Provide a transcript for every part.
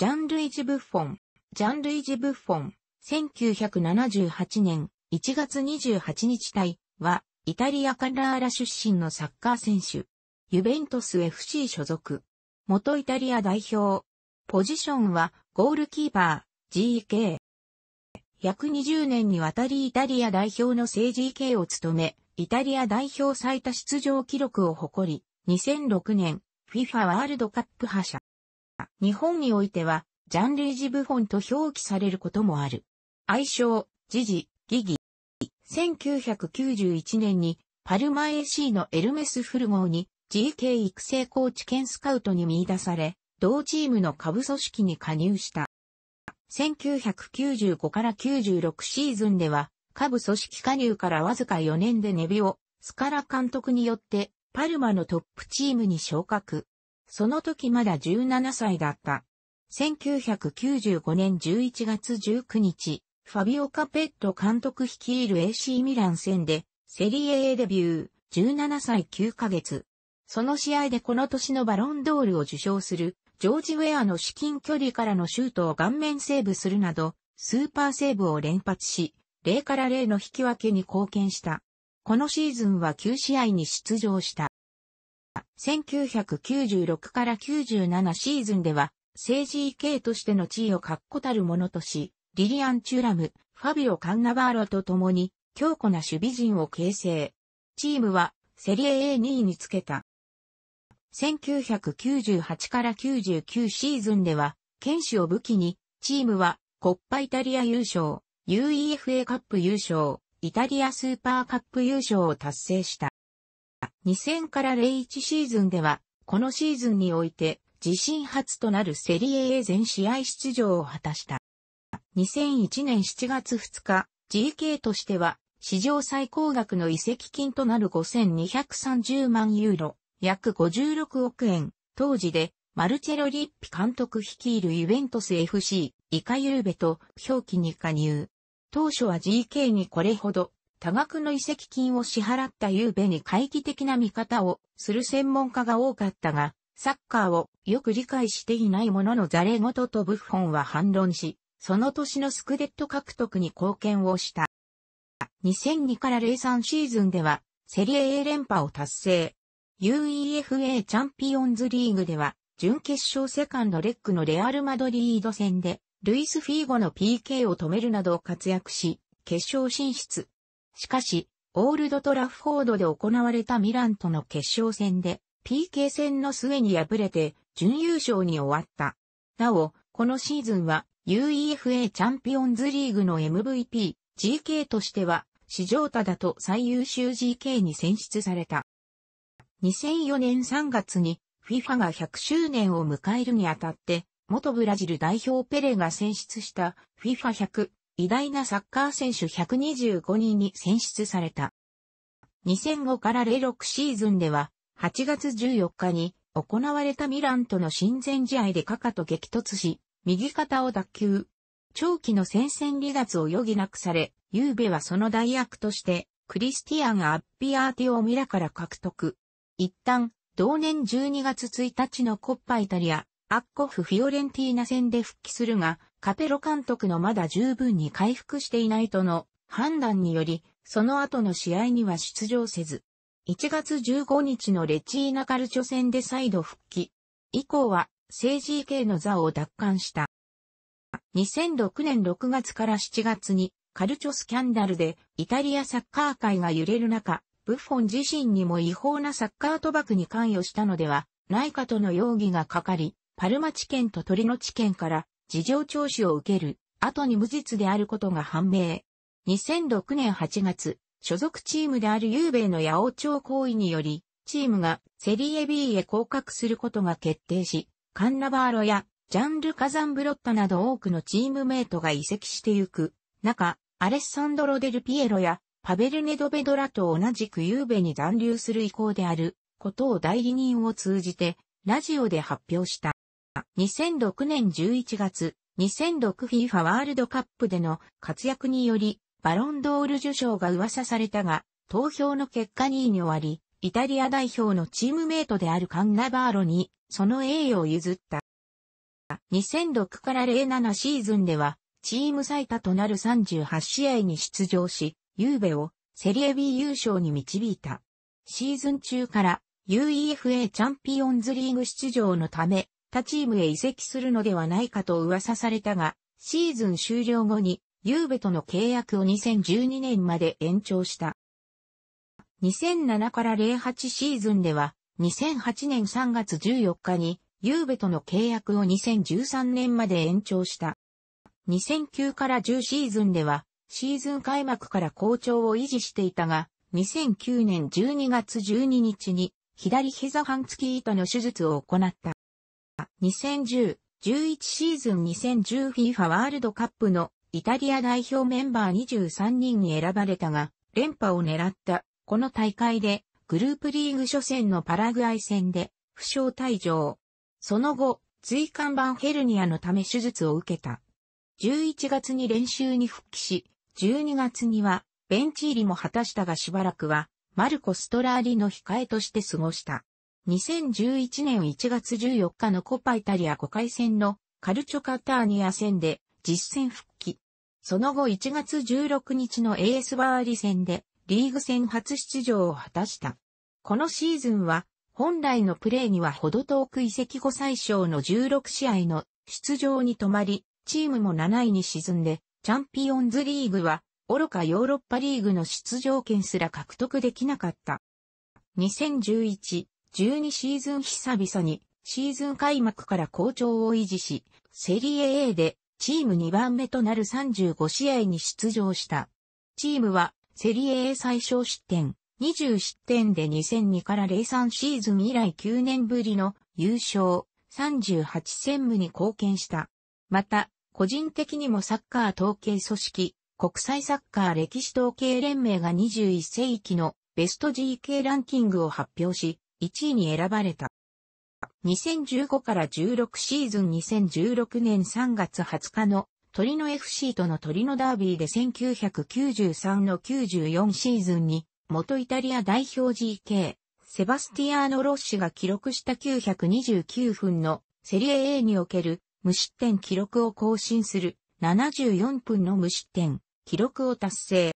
ジャンルイジ・ブッフォン。ジャンルイジ・ブッフォン。1978年1月28日隊は、イタリア・カラーラ出身のサッカー選手。ユベントス FC 所属。元イタリア代表。ポジションは、ゴールキーパー、GK。約20年にわたりイタリア代表の政治 GK を務め、イタリア代表最多出場記録を誇り、2006年、FIFA ワールドカップ覇者。日本においては、ジャンルイジブフォンと表記されることもある。愛称、ジジ、ギギ。1991年に、パルマ AC のエルメス・フルゴーに、GK 育成コーチ兼スカウトに見出され、同チームの下部組織に加入した。1995から96シーズンでは、下部組織加入からわずか4年でネビオ、スカラ監督によって、パルマのトップチームに昇格。その時まだ17歳だった。1995年11月19日、ファビオ・カペット監督率いる AC ミラン戦で、セリエ A デビュー、17歳9ヶ月。その試合でこの年のバロンドールを受賞する、ジョージ・ウェアの至近距離からのシュートを顔面セーブするなど、スーパーセーブを連発し、0から0の引き分けに貢献した。このシーズンは9試合に出場した。1996から97シーズンでは、政治家としての地位を確固たるものとし、リリアン・チュラム、ファビオ・カンナバーロと共に、強固な守備陣を形成。チームは、セリエ A2 位につけた。1998から99シーズンでは、剣士を武器に、チームは、コッパイタリア優勝、UEFA カップ優勝、イタリアスーパーカップ優勝を達成した。2000から01シーズンでは、このシーズンにおいて、自身初となるセリエ A 全試合出場を果たした。2001年7月2日、GK としては、史上最高額の移籍金となる5230万ユーロ、約56億円、当時で、マルチェロ・リッピ監督率いるユベントス FC、イカユーベと表記に加入。当初は GK にこれほど多額の遺跡金を支払ったゆうべに会議的な見方をする専門家が多かったが、サッカーをよく理解していない者のザレ事とブッフォンは反論し、その年のスクデット獲得に貢献をした。2002から03シーズンでは、セリエ A 連覇を達成。UEFA チャンピオンズリーグでは、準決勝セカンドレッグのレアルマドリード戦で、ルイス・フィーゴの PK を止めるなど活躍し、決勝進出。しかし、オールドトラフフォードで行われたミランとの決勝戦で PK 戦の末に敗れて準優勝に終わった。なお、このシーズンは UEFA チャンピオンズリーグの MVP、GK としては史上ただと最優秀 GK に選出された。2004年3月に FIFA が100周年を迎えるにあたって、元ブラジル代表ペレが選出した FIFA100 偉大なサッカー選手125人に選出された。2005から06シーズンでは、8月14日に行われたミランとの親善試合でカカと激突し、右肩を脱臼。長期の戦線離脱を余儀なくされ、ゆうべはその代役として、クリスティアン・アッピアーティオ・ミラから獲得。一旦、同年12月1日のコッパイタリア、アッコフ・フィオレンティーナ戦で復帰するが、カペロ監督のまだ十分に回復していないとの判断により、その後の試合には出場せず、1月15日のレチーナカルチョ戦で再度復帰。以降は、政治系の座を奪還した。2006年6月から7月に、カルチョスキャンダルで、イタリアサッカー界が揺れる中、ブッフォン自身にも違法なサッカー賭博に関与したのではないかとの容疑がかかり、パルマ地検とトリノ地検から事情聴取を受ける、後に無実であることが判明。2006年8月、所属チームであるユーベイの八百長行為により、チームがセリエ B へ降格することが決定し、カンナバーロやジャンル・カザンブロッタなど多くのチームメイトが移籍してゆく中、アレッサンドロ・デル・ピエロやパベル・ネドベドラと同じくユーベに残留する意向であることを代理人を通じてラジオで発表した。2006年11月、2006 FIFA ワールドカップでの活躍により、バロンドール受賞が噂されたが、投票の結果2位に終わり、イタリア代表のチームメイトであるカンナバーロに、その栄誉を譲った。2006から07シーズンでは、チーム最多となる38試合に出場し、ユーベをセリエ B 優勝に導いた。シーズン中から UEFA チャンピオンズリーグ出場のため、他チームへ移籍するのではないかと噂されたが、シーズン終了後に、ゆうべとの契約を2012年まで延長した。2007から08シーズンでは、2008年3月14日に、ゆうべとの契約を2013年まで延長した。2009から10シーズンでは、シーズン開幕から好調を維持していたが、2009年12月12日に、左膝半月板の手術を行った。2010-11シーズン 2010FIFA ワールドカップのイタリア代表メンバー23人に選ばれたが、連覇を狙った、この大会で、グループリーグ初戦のパラグアイ戦で、負傷退場。その後、椎間板ヘルニアのため手術を受けた。11月に練習に復帰し、12月には、ベンチ入りも果たしたがしばらくは、マルコ・ストラーリの控えとして過ごした。2011年1月14日のコパイタリア5回戦のカルチョカターニア戦で実戦復帰。その後1月16日の AS バーリ戦でリーグ戦初出場を果たした。このシーズンは本来のプレーにはほど遠く移籍後最小の16試合の出場に止まり、チームも7位に沈んで、チャンピオンズリーグは愚かヨーロッパリーグの出場権すら獲得できなかった。2011 12シーズン久々にシーズン開幕から好調を維持し、セリエ A でチーム2番目となる35試合に出場した。チームはセリエ A 最小失点20失点で2002から03シーズン以来9年ぶりの優勝38戦務に貢献した。また、個人的にもサッカー統計組織、国際サッカー歴史統計連盟が21世紀のベスト GK ランキングを発表し、1位に選ばれた。2015から16シーズン2016年3月20日の鳥の FC との鳥のダービーで1993の94シーズンに元イタリア代表 GK セバスティアーノ・ロッシが記録した929分のセリエ A における無失点記録を更新する74分の無失点記録を達成。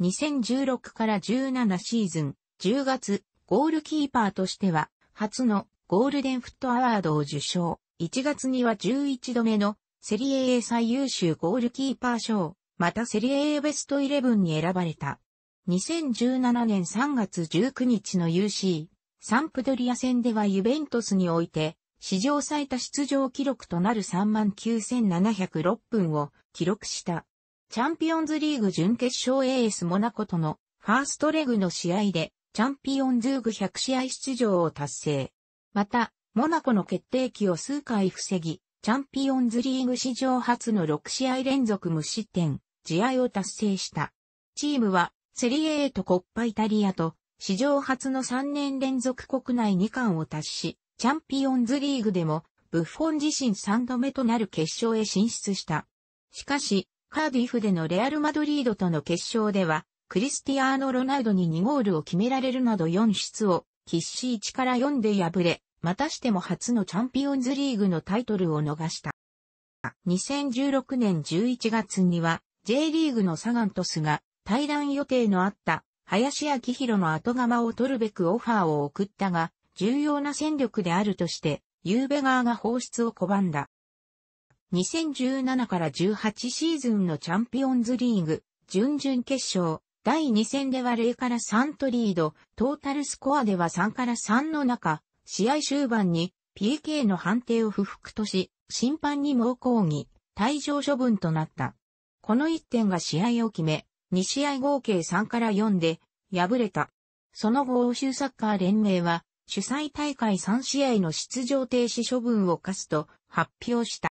2016から17シーズン10月ゴールキーパーとしては、初のゴールデンフットアワードを受賞。1月には11度目のセリエ A 最優秀ゴールキーパー賞、またセリエ A ベストイレブンに選ばれた。2017年3月19日の UC、サンプドリア戦ではユベントスにおいて、史上最多出場記録となる39,706分を記録した。チャンピオンズリーグ準決勝 AS モナコとのファーストレグの試合でチャンピオンズーグ100試合出場を達成。また、モナコの決定機を数回防ぎ、チャンピオンズリーグ史上初の6試合連続無失点、試合を達成した。チームは、セリエ A とコッパイタリアと、史上初の3年連続国内2冠を達し、チャンピオンズリーグでも、ブッフォン自身3度目となる決勝へ進出した。しかし、カーディフでのレアル・マドリードとの決勝では、クリスティアーノ・ロナウドに2ゴールを決められるなど4出を、必死1から4で敗れ、またしても初のチャンピオンズリーグのタイトルを逃した。2016年11月には、J リーグのサガントスが、対談予定のあった、林明弘の後釜を取るべくオファーを送ったが、重要な戦力であるとして、ユーベガーが放出を拒んだ。2017から18シーズンのチャンピオンズリーグ、準々決勝、第2戦では0から3とリード、トータルスコアでは3から3の中、試合終盤に PK の判定を不服とし、審判に猛抗議、退場処分となった。この1点が試合を決め、2試合合計3から4で敗れた。その後欧州サッカー連盟は主催大会3試合の出場停止処分を課すと発表した。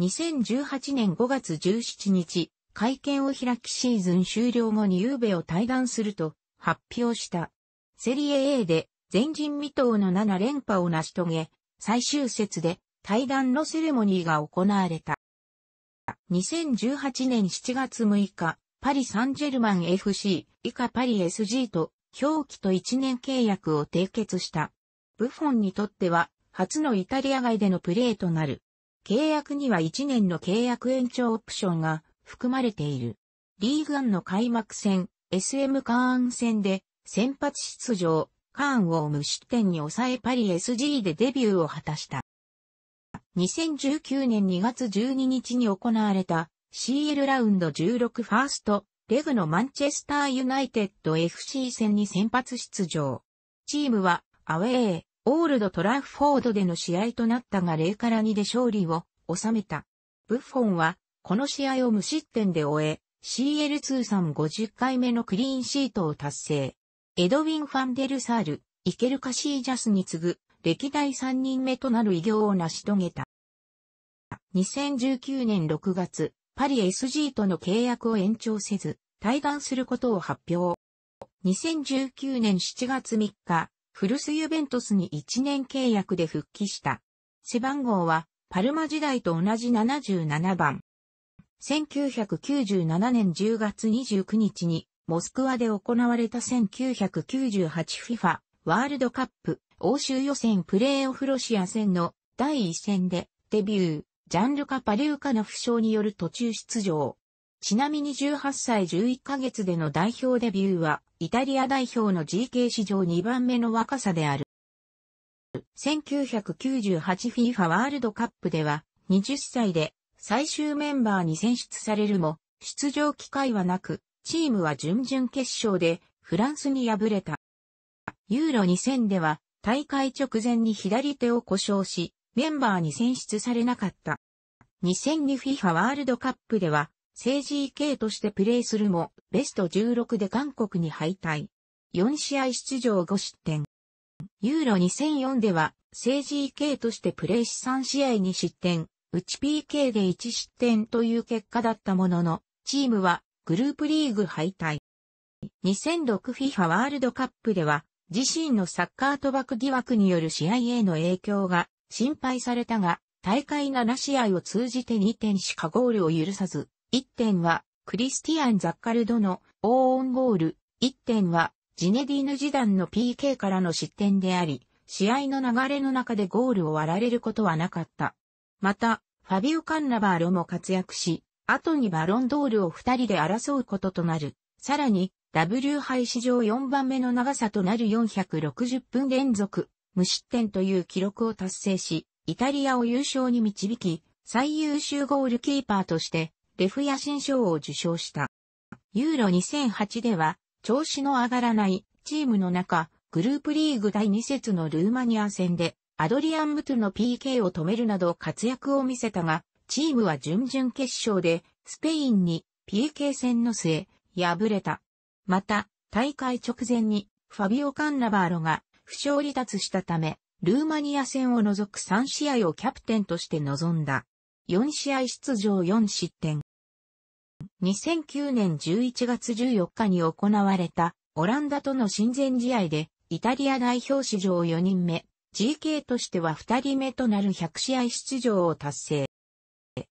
2018年5月17日、会見を開きシーズン終了後にユーベを退団すると発表した。セリエ A で前人未到の7連覇を成し遂げ、最終節で退団のセレモニーが行われた。2018年7月6日、パリ・サンジェルマン FC 以下パリ SG と表記と1年契約を締結した。ブフォンにとっては初のイタリア外でのプレーとなる。契約には1年の契約延長オプションが含まれている。リーグアンの開幕戦、SM カーン戦で先発出場、カーンを無失点に抑えパリ SG でデビューを果たした。2019年2月12日に行われた CL ラウンド16ファースト、レグのマンチェスターユナイテッド FC 戦に先発出場。チームはアウェー、オールドトラフフォードでの試合となったが0から2で勝利を収めた。ブッフォンはこの試合を無失点で終え、CL 通算50回目のクリーンシートを達成。エドウィン・ファンデルサール、イケル・カシージャスに次ぐ、歴代3人目となる偉業を成し遂げた。2019年6月、パリ SG との契約を延長せず、退団することを発表。2019年7月3日、フルスユベントスに1年契約で復帰した。背番号は、パルマ時代と同じ77番。1997年10月29日に、モスクワで行われた 1998FIFA ワールドカップ欧州予選プレーオフロシア戦の第1戦でデビュー、ジャンルカ・パリューカの負傷による途中出場。ちなみに18歳11ヶ月での代表デビューは、イタリア代表の GK 史上2番目の若さである。1998FIFA ワールドカップでは、20歳で最終メンバーに選出されるも、出場機会はなく、チームは準々決勝でフランスに敗れた。ユーロ2000では大会直前に左手を故障し、メンバーに選出されなかった。2002FIFA ワールドカップでは、政治 EK としてプレーするも、ベスト16で韓国に敗退。4試合出場5失点。ユーロ2004では、政治 EK としてプレーし3試合に失点。うち PK で1失点という結果だったものの、チームはグループリーグ敗退。2006FIFA ワールドカップでは、自身のサッカー賭博疑惑による試合への影響が心配されたが、大会7試合を通じて2点しかゴールを許さず、1点はクリスティアン・ザッカルドのオーンゴール、1点はジネディーヌ・ジダンの PK からの失点であり、試合の流れの中でゴールを割られることはなかった。また、ファビオ・カンナバーロも活躍し、後にバロンドールを二人で争うこととなる。さらに、W 杯史上4番目の長さとなる460分連続、無失点という記録を達成し、イタリアを優勝に導き、最優秀ゴールキーパーとして、レフヤ新賞を受賞した。ユーロ2008では、調子の上がらないチームの中、グループリーグ第2節のルーマニア戦で、アドリアン・ムトゥの PK を止めるなど活躍を見せたが、チームは準々決勝でスペインに PK 戦の末、敗れた。また、大会直前にファビオ・カンナバーロが負傷離脱したため、ルーマニア戦を除く3試合をキャプテンとして臨んだ。4試合出場4失点。2009年11月14日に行われたオランダとの親善試合でイタリア代表史上4人目、GK としては2人目となる100試合出場を達成。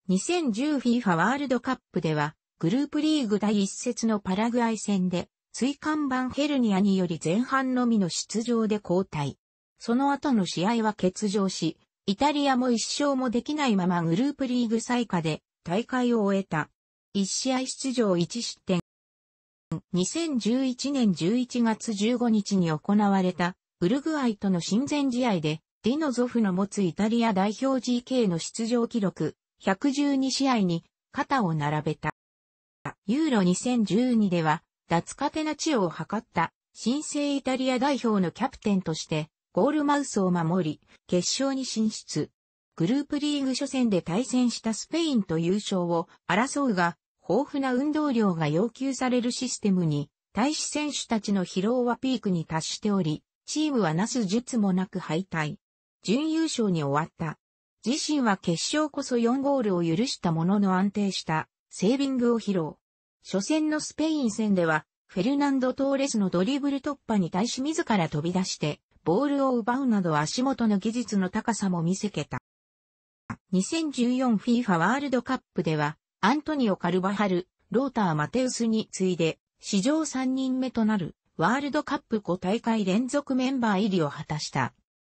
2010FIFA ワールドカップでは、グループリーグ第1節のパラグアイ戦で、追間板ヘルニアにより前半のみの出場で交代。その後の試合は欠場し、イタリアも一勝もできないままグループリーグ最下で大会を終えた。1試合出場1失点。2011年11月15日に行われたウルグアイとの親善試合で、ディノゾフの持つイタリア代表 GK の出場記録、112試合に肩を並べた。ユーロ2012では、脱カテナ地を図った新生イタリア代表のキャプテンとして、ゴールマウスを守り、決勝に進出。グループリーグ初戦で対戦したスペインと優勝を争うが、豊富な運動量が要求されるシステムに、大使選手たちの疲労はピークに達しており、チームはなす術もなく敗退。準優勝に終わった。自身は決勝こそ4ゴールを許したものの安定したセービングを披露。初戦のスペイン戦では、フェルナンド・トーレスのドリブル突破に対し自ら飛び出して、ボールを奪うなど足元の技術の高さも見せけた。2014FIFA ワールドカップでは、アントニオ・カルバハル、ローター・マテウスに次いで、史上3人目となるワールドカップ5大会連続メンバー入りを果たした。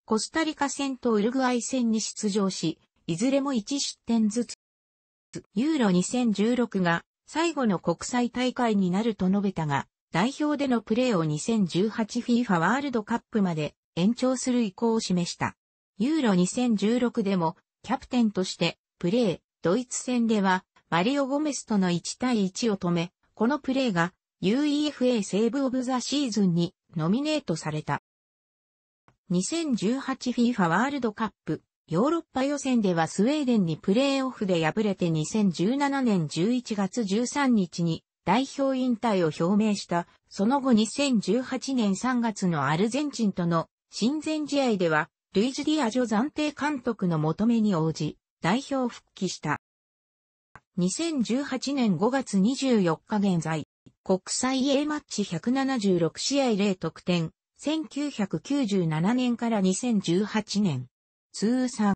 コスタリカ戦とウルグアイ戦に出場し、いずれも1失点ずつ。ユーロ2016が最後の国際大会になると述べたが、代表でのプレーを 2018FIFA ワールドカップまで延長する意向を示した。ユーロ2016でもキャプテンとしてプレー、ドイツ戦ではマリオ・ゴメスとの1対1を止め、このプレーが UEFA セーブオブザシーズンにノミネートされた。2018FIFA ワールドカップヨーロッパ予選ではスウェーデンにプレーオフで敗れて2017年11月13日に代表引退を表明した。その後2018年3月のアルゼンチンとの親善試合ではルイジ・ディアジョ暫定監督の求めに応じ代表復帰した。2018年5月24日現在、国際 A マッチ176試合0得点、1997年から2018年。通算。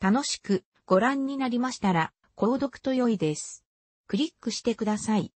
楽しくご覧になりましたら、購読と良いです。クリックしてください。